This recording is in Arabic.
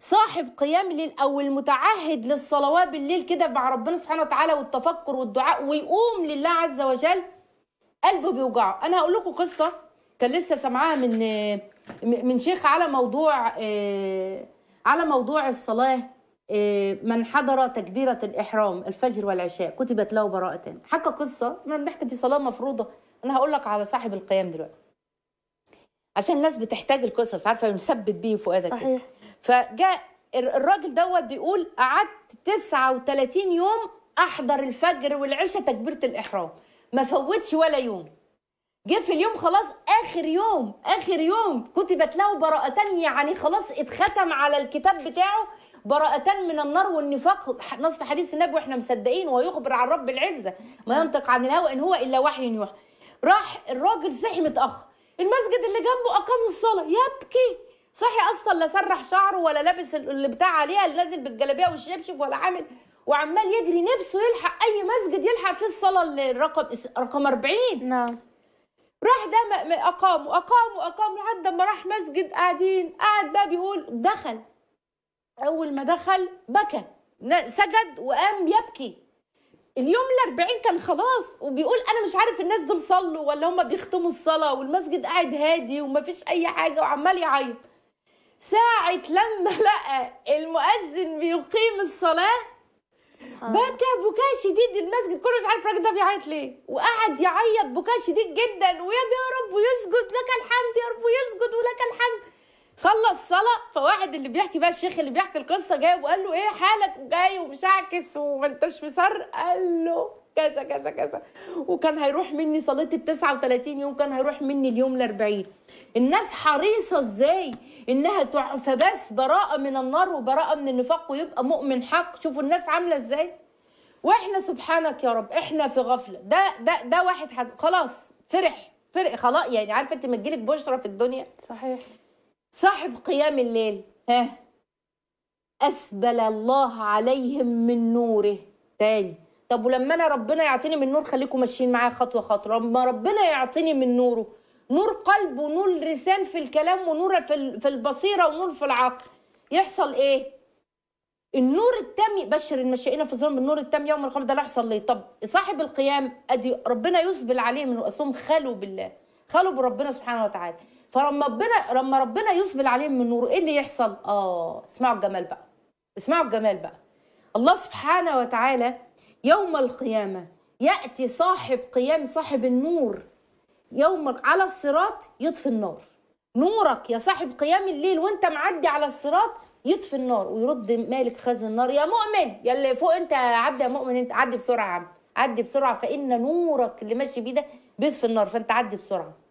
صاحب قيام ليل او المتعهد للصلوات بالليل كده مع ربنا سبحانه وتعالى والتفكر والدعاء ويقوم لله عز وجل قلبه بيوجعه انا هقول لكم قصه كان لسه سامعاها من من شيخ على موضوع آه، على موضوع الصلاه آه، من حضر تكبيرة الإحرام الفجر والعشاء كتبت له براءة حكى قصة ما بنحكي دي صلاة مفروضة أنا هقول لك على صاحب القيام دلوقتي عشان الناس بتحتاج القصص عارفه مثبت بيه فؤادك صحيح فجاء الراجل دوت بيقول قعدت 39 يوم احضر الفجر والعشاء تكبيره الاحرام ما فوتش ولا يوم جه في اليوم خلاص اخر يوم اخر يوم كتبت له براءتان يعني خلاص اتختم على الكتاب بتاعه براءتان من النار والنفاق نص حديث النبي واحنا مصدقين ويخبر عن رب العزه ما ينطق عن الهوى ان هو الا وحي يوحى راح الراجل صحي متاخر المسجد اللي جنبه اقاموا الصلاه يبكي صحي اصلا لا سرح شعره ولا لابس اللي بتاع عليها اللي نازل بالجلابيه والشبشب ولا عامل وعمال يجري نفسه يلحق اي مسجد يلحق فيه الصلاه الرقم رقم 40 نعم راح ده اقاموا وأقام وأقام لحد ما راح مسجد قاعدين قاعد بقى بيقول دخل اول ما دخل بكى سجد وقام يبكي اليوم الأربعين كان خلاص وبيقول أنا مش عارف الناس دول صلوا ولا هم بيختموا الصلاة والمسجد قاعد هادي ومفيش أي حاجة وعمال يعيط ساعة لما لقى المؤذن بيقيم الصلاة بكى بكاء شديد المسجد كله مش عارف الراجل ده بيعيط ليه وقعد يعيط بكاء شديد جدا ويا رب يسجد لك الحمد يا رب يسجد ولك الحمد خلص صلاة فواحد اللي بيحكي بقى الشيخ اللي بيحكي القصه جاي وقال له ايه حالك وجاي ومش عاكس وما انتش مسر قال له كذا كذا كذا وكان هيروح مني صلاه ال 39 يوم كان هيروح مني اليوم ال 40 الناس حريصه ازاي انها تعفى بس براءه من النار وبراءه من النفاق ويبقى مؤمن حق شوفوا الناس عامله ازاي واحنا سبحانك يا رب احنا في غفله ده ده ده واحد حد خلاص فرح فرق خلاص يعني عارفه انت ما تجيلك بشرى في الدنيا صحيح صاحب قيام الليل ها أسبل الله عليهم من نوره تاني طب ولما أنا ربنا يعطيني من نور خليكم ماشيين معايا خطوة خطوة لما ربنا يعطيني من نوره نور قلب ونور لسان في الكلام ونور في البصيرة ونور في العقل يحصل إيه؟ النور التام بشر المشائين في ظلم النور التام يوم القيامه ده لا يحصل ليه طب صاحب القيام ادي ربنا يسبل عليه من اسهم خلوا بالله طلبوا ربنا سبحانه وتعالى فلما ربنا لما ربنا يسبل عليهم من نوره ايه اللي يحصل؟ اه اسمعوا الجمال بقى اسمعوا الجمال بقى الله سبحانه وتعالى يوم القيامه ياتي صاحب قيام صاحب النور يوم على الصراط يطفي النار نورك يا صاحب قيام الليل وانت معدي على الصراط يطفي النار ويرد مالك خازن النار يا مؤمن يا اللي فوق انت يا عبد يا مؤمن انت عدي بسرعه يا عم عدي بسرعه فان نورك اللي ماشي بيه ده بيطفي النار فانت عدي بسرعه